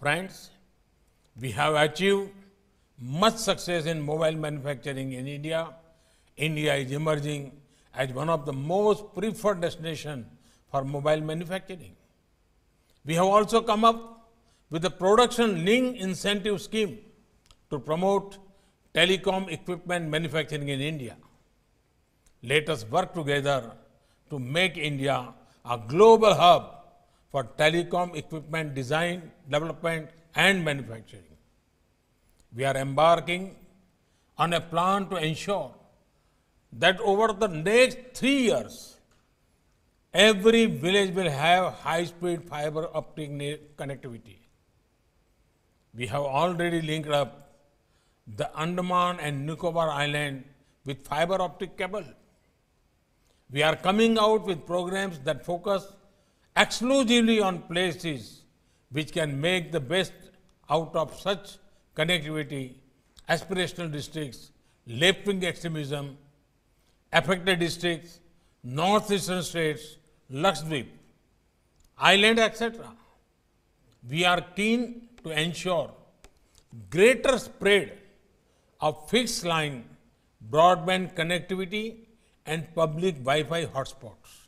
Friends, we have achieved much success in mobile manufacturing in India. India is emerging as one of the most preferred destinations for mobile manufacturing. We have also come up with a production link incentive scheme to promote telecom equipment manufacturing in India. Let us work together to make India a global hub for telecom equipment design, development and manufacturing. We are embarking on a plan to ensure that over the next three years, every village will have high-speed fiber optic connectivity. We have already linked up the Andaman and Nicobar Island with fiber optic cable. We are coming out with programs that focus exclusively on places which can make the best out of such connectivity, aspirational districts, left-wing extremism, affected districts, northeastern states, Luxembourg, island, etc. We are keen to ensure greater spread of fixed line broadband connectivity and public Wi-Fi hotspots.